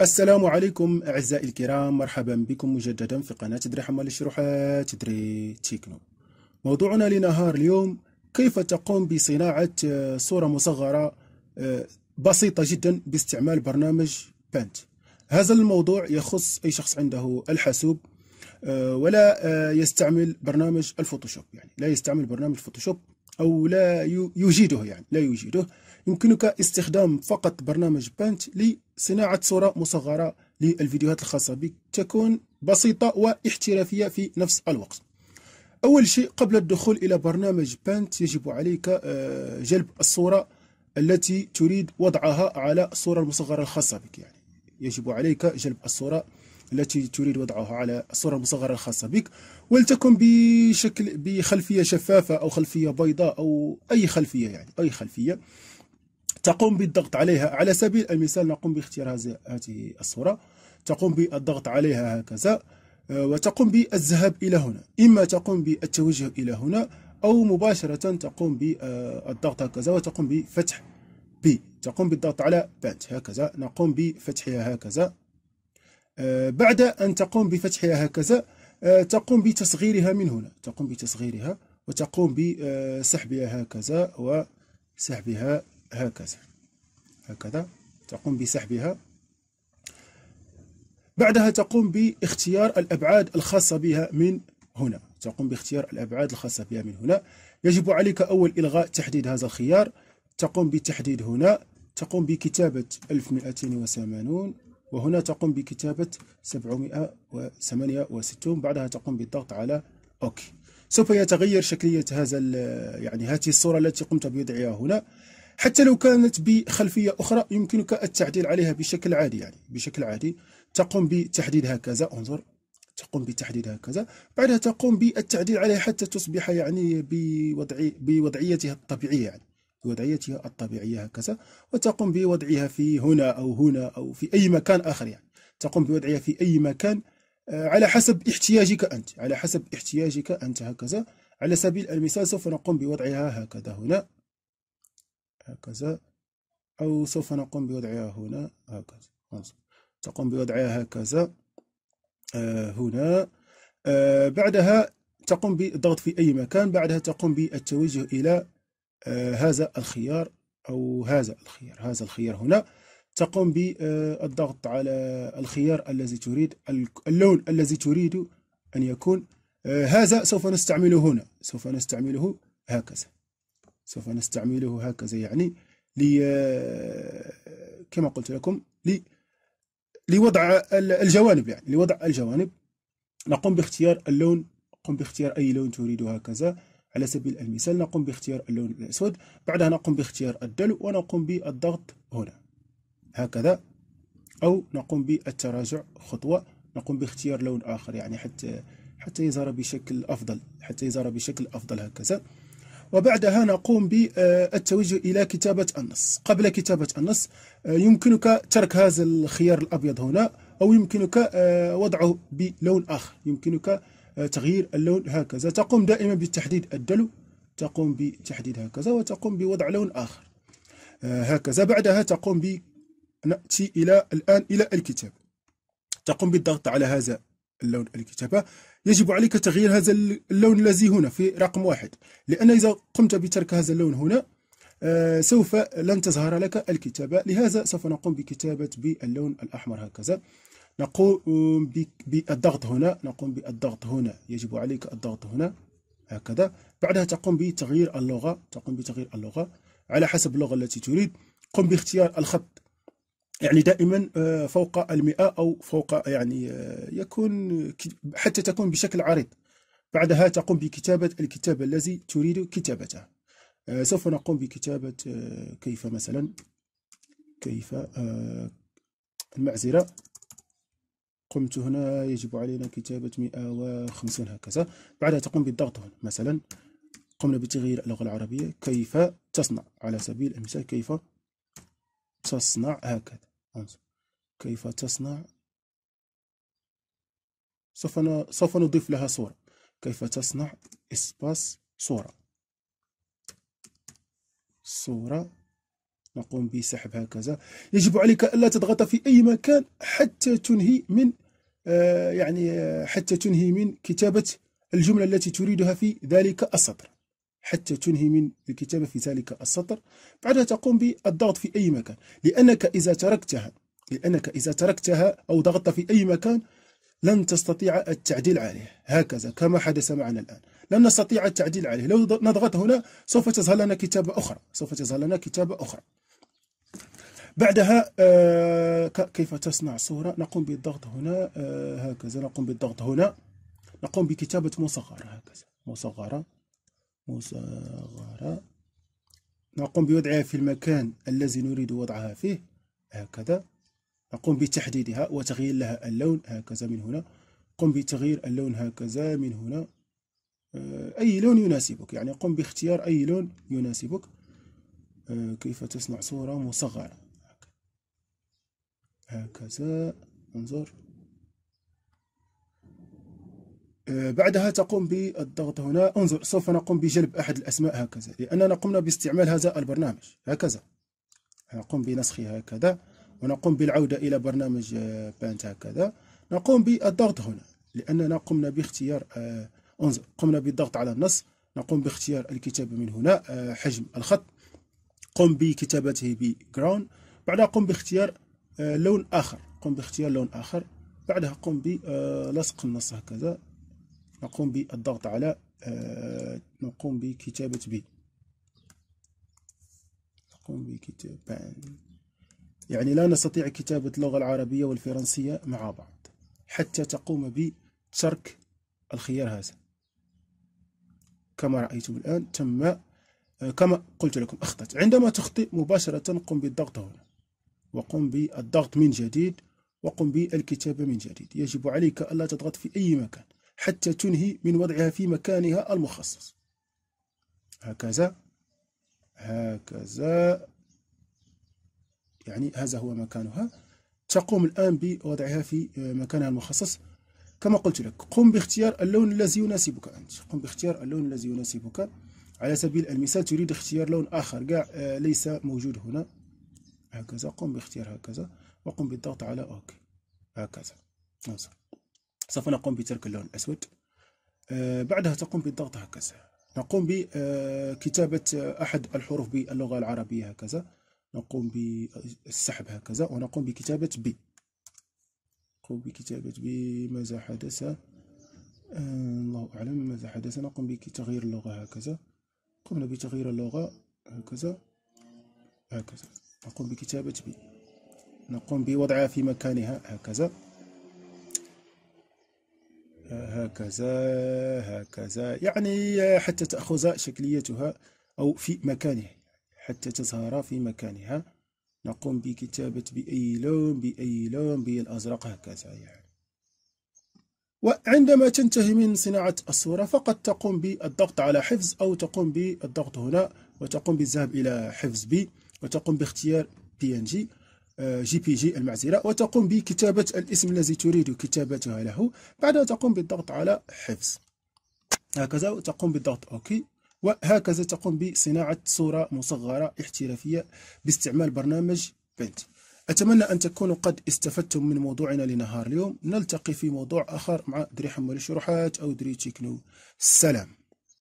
السلام عليكم أعزائي الكرام مرحبا بكم مجددا في قناة تدري حمال الشروحات تدري تيكنو موضوعنا لنهار اليوم كيف تقوم بصناعة آه، صورة مصغرة آه، بسيطة جدا باستعمال برنامج بانت هذا الموضوع يخص أي شخص عنده الحاسوب آه، ولا يستعمل برنامج الفوتوشوب يعني لا يستعمل برنامج الفوتوشوب أو لا يجيده يعني لا يجيده يمكنك استخدام فقط برنامج بانت لصناعة صورة مصغرة للفيديوهات الخاصة بك تكون بسيطة واحترافية في نفس الوقت أول شيء قبل الدخول إلى برنامج بانت يجب عليك آه، جلب الصورة التي تريد وضعها على الصورة المصغرة الخاصة بك يعني يجب عليك جلب الصورة التي تريد وضعها على الصورة المصغرة الخاصة بك ولتكن بشكل بخلفية شفافة أو خلفية بيضاء أو أي خلفية يعني أي خلفية تقوم بالضغط عليها على سبيل المثال نقوم باختيار هذه الصورة تقوم بالضغط عليها هكذا آه، وتقوم بالذهاب إلى هنا إما تقوم بالتوجه إلى هنا أو مباشرة تقوم بالضغط هكذا وتقوم بفتح بي تقوم بالضغط على بانت هكذا نقوم بفتحها هكذا آه، بعد أن تقوم بفتحها هكذا آه، تقوم بتصغيرها من هنا تقوم بتصغيرها وتقوم بسحبها هكذا وسحبها هكذا هكذا تقوم بسحبها بعدها تقوم باختيار الأبعاد الخاصة بها من هنا تقوم باختيار الأبعاد الخاصة بها من هنا يجب عليك أول إلغاء تحديد هذا الخيار تقوم بتحديد هنا تقوم بكتابة 1280 وهنا تقوم بكتابة 768 بعدها تقوم بالضغط على أوكي سوف يتغير شكلية هذا يعني هذه الصورة التي قمت بوضعها هنا حتى لو كانت بخلفية أخرى يمكنك التعديل عليها بشكل عادي يعني بشكل عادي تقوم بتحديد هكذا انظر تقوم بتحديد هكذا بعدها تقوم بالتعديل عليها حتى تصبح يعني بوضعي بوضعيتها الطبيعية يعني بوضعيتها الطبيعية هكذا وتقوم بوضعها في هنا أو هنا أو في أي مكان آخر يعني تقوم بوضعها في أي مكان آه، على حسب احتياجك أنت على حسب احتياجك أنت هكذا على سبيل المثال سوف نقوم بوضعها هكذا هنا هكذا أو سوف نقوم بوضعها هنا هكذا تقوم بوضعها هكذا آه هنا آه بعدها تقوم بالضغط في أي مكان بعدها تقوم بالتوجه إلى آه هذا الخيار أو هذا الخيار هذا الخيار هنا تقوم بالضغط على الخيار الذي تريد اللون الذي تريد أن يكون آه، هذا سوف نستعمله هنا سوف نستعمله هكذا سوف نستعمله هكذا يعني لي كما قلت لكم لي لوضع الجوانب يعني لوضع الجوانب نقوم باختيار اللون قم باختيار أي لون تريد هكذا على سبيل المثال نقوم باختيار اللون الأسود بعدها نقوم باختيار الدلو ونقوم بالضغط هنا هكذا أو نقوم بالتراجع خطوة نقوم باختيار لون آخر يعني حتى حتى يظهر بشكل أفضل حتى يظهر بشكل أفضل هكذا وبعدها نقوم بالتوجه إلى كتابة النص قبل كتابة النص يمكنك ترك هذا الخيار الأبيض هنا أو يمكنك وضعه بلون آخر يمكنك تغيير اللون هكذا تقوم دائما بتحديد الدلو تقوم بتحديد هكذا وتقوم بوضع لون آخر هكذا بعدها تقوم ب نأتي إلى الآن إلى الكتاب تقوم بالضغط على هذا اللون الكتابة يجب عليك تغيير هذا اللون الذي هنا في رقم واحد لأن إذا قمت بترك هذا اللون هنا آه، سوف لن تظهر لك الكتابة لهذا سوف نقوم بكتابة باللون الأحمر هكذا نقوم بالضغط هنا نقوم بالضغط هنا يجب عليك الضغط هنا هكذا بعدها تقوم بتغيير اللغة تقوم بتغيير اللغة على حسب اللغة التي تريد قم باختيار الخط يعني دائما آه، فوق المئة أو فوق يعني آه، يكون حتى تكون بشكل عريض بعدها تقوم بكتابة الكتاب الذي تريد كتابته آه، سوف نقوم بكتابة كيف مثلا كيف المعزرة قمت هنا يجب علينا كتابة 150 هكذا بعدها تقوم بالضغط هنا مثلا قمنا بتغيير اللغة العربية كيف تصنع على سبيل المثال كيف تصنع هكذا كيف تصنع سوف سوف نضيف لها صورة كيف تصنع إسباس صورة صورة نقوم بسحب هكذا يجب عليك ألا تضغط في أي مكان حتى تنهي من آه، يعني آه، حتى تنهي من كتابة الجملة التي تريدها في ذلك السطر حتى تنهي من الكتابة في ذلك السطر بعدها تقوم بالضغط في أي مكان لأنك إذا تركتها لأنك إذا تركتها أو ضغطت في أي مكان لن تستطيع التعديل عليه هكذا كما حدث معنا الآن لن نستطيع التعديل عليه لو نضغط هنا سوف تظهر لنا كتابة أخرى سوف تظهر لنا كتابة أخرى بعدها آه، كيف تصنع صورة نقوم بالضغط هنا آه، هكذا نقوم بالضغط هنا نقوم بكتابة مصغرة هكذا مصغرة مصغرة نقوم بوضعها في المكان الذي نريد وضعها فيه هكذا نقوم بتحديدها وتغيير لها اللون هكذا من هنا قم بتغيير اللون هكذا من هنا آه، أي لون يناسبك يعني قم باختيار أي لون يناسبك آه، كيف تصنع صورة مصغرة هكذا انظر آه، بعدها تقوم بالضغط هنا انظر سوف نقوم بجلب أحد الأسماء هكذا لأننا قمنا باستعمال هذا البرنامج هكذا نقوم بنسخه هكذا ونقوم بالعودة إلى برنامج آه، بانت هكذا نقوم بالضغط هنا لأننا قمنا باختيار آه، انظر قمنا بالضغط على النص نقوم باختيار الكتابة من هنا حجم الخط قم بكتابته بجراوند بعدها قم باختيار لون آخر قم باختيار لون آخر بعدها قم بلصق النص هكذا نقوم بالضغط على آه، نقوم بكتابة ب نقوم بكتابة يعني لا نستطيع كتابة اللغة العربية والفرنسية مع بعض حتى تقوم بترك الخيار هذا كما رأيتم الآن تم آه، كما قلت لكم أخطأت عندما تخطئ مباشرة قم بالضغط هنا وقم بالضغط من جديد وقم بالكتابة من جديد يجب عليك ألا تضغط في أي مكان حتى تنهي من وضعها في مكانها المخصص هكذا هكذا يعني هذا هو مكانها تقوم الآن بوضعها في آه، مكانها المخصص كما قلت لك قم باختيار اللون الذي يناسبك أنت قم باختيار اللون الذي يناسبك على سبيل المثال تريد اختيار لون آخر قاع آه، ليس موجود هنا هكذا قم باختيار هكذا وقم بالضغط على أوكي هكذا نصر سوف نقوم بترك اللون الأسود آه، بعدها تقوم بالضغط هكذا نقوم بكتابة أحد الحروف باللغة العربية هكذا نقوم بالسحب هكذا ونقوم بكتابة ب نقوم بكتابة ب ماذا حدث آه، الله أعلم ماذا حدث نقوم بتغيير اللغة هكذا قمنا بتغيير اللغة هكذا هكذا نقوم بكتابة ب نقوم بوضعها في مكانها هكذا هكذا هكذا يعني حتى تأخذ شكليتها أو في مكانه حتى تظهر في مكانها نقوم بكتابة بأي لون بأي لون بالأزرق هكذا يعني وعندما تنتهي من صناعة الصورة فقط تقوم بالضغط على حفظ أو تقوم بالضغط هنا وتقوم بالذهاب إلى حفظ بي وتقوم باختيار بي ان جي جي بي جي المعزله وتقوم بكتابة الاسم الذي تريد كتابتها له بعدها تقوم بالضغط على حفظ هكذا تقوم بالضغط أوكي وهكذا تقوم بصناعة صورة مصغرة احترافية باستعمال برنامج بنت أتمنى أن تكونوا قد استفدتم من موضوعنا لنهار اليوم نلتقي في موضوع آخر مع دري حمر الشروحات أو دري تكنو سلام